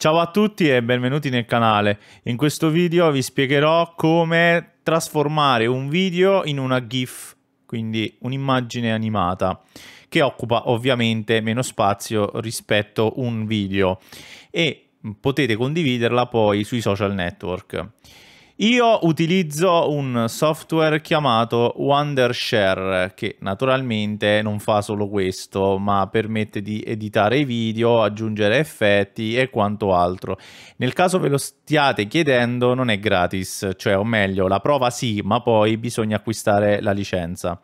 Ciao a tutti e benvenuti nel canale. In questo video vi spiegherò come trasformare un video in una GIF, quindi un'immagine animata, che occupa ovviamente meno spazio rispetto a un video e potete condividerla poi sui social network. Io utilizzo un software chiamato Wondershare che naturalmente non fa solo questo ma permette di editare i video, aggiungere effetti e quanto altro. Nel caso ve lo stiate chiedendo non è gratis, cioè o meglio la prova sì ma poi bisogna acquistare la licenza.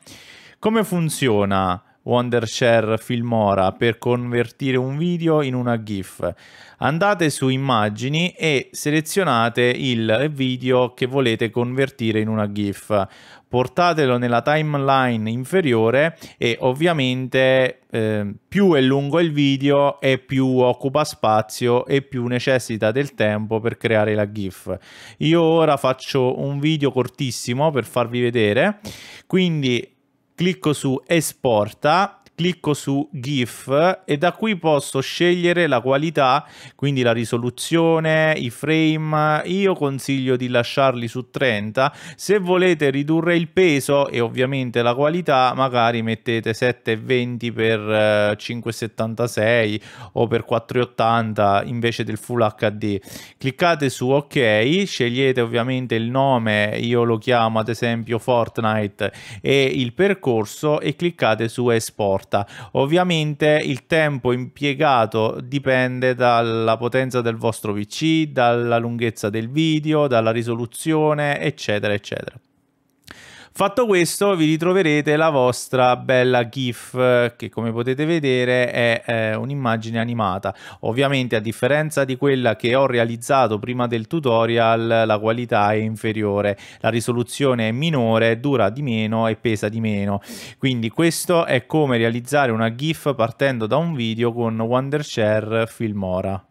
Come funziona? Wondershare Filmora per convertire un video in una GIF. Andate su immagini e selezionate il video che volete convertire in una GIF. Portatelo nella timeline inferiore e ovviamente eh, più è lungo il video e più occupa spazio e più necessita del tempo per creare la GIF. Io ora faccio un video cortissimo per farvi vedere, quindi clicco su esporta clicco su GIF e da qui posso scegliere la qualità, quindi la risoluzione, i frame, io consiglio di lasciarli su 30, se volete ridurre il peso e ovviamente la qualità magari mettete 720x576 eh, o per 480 invece del Full HD, cliccate su ok, scegliete ovviamente il nome, io lo chiamo ad esempio Fortnite e il percorso e cliccate su esport porta. Ovviamente il tempo impiegato dipende dalla potenza del vostro PC, dalla lunghezza del video, dalla risoluzione, eccetera, eccetera. Fatto questo vi ritroverete la vostra bella GIF che come potete vedere è eh, un'immagine animata. Ovviamente a differenza di quella che ho realizzato prima del tutorial la qualità è inferiore, la risoluzione è minore, dura di meno e pesa di meno. Quindi questo è come realizzare una GIF partendo da un video con Wondershare Filmora.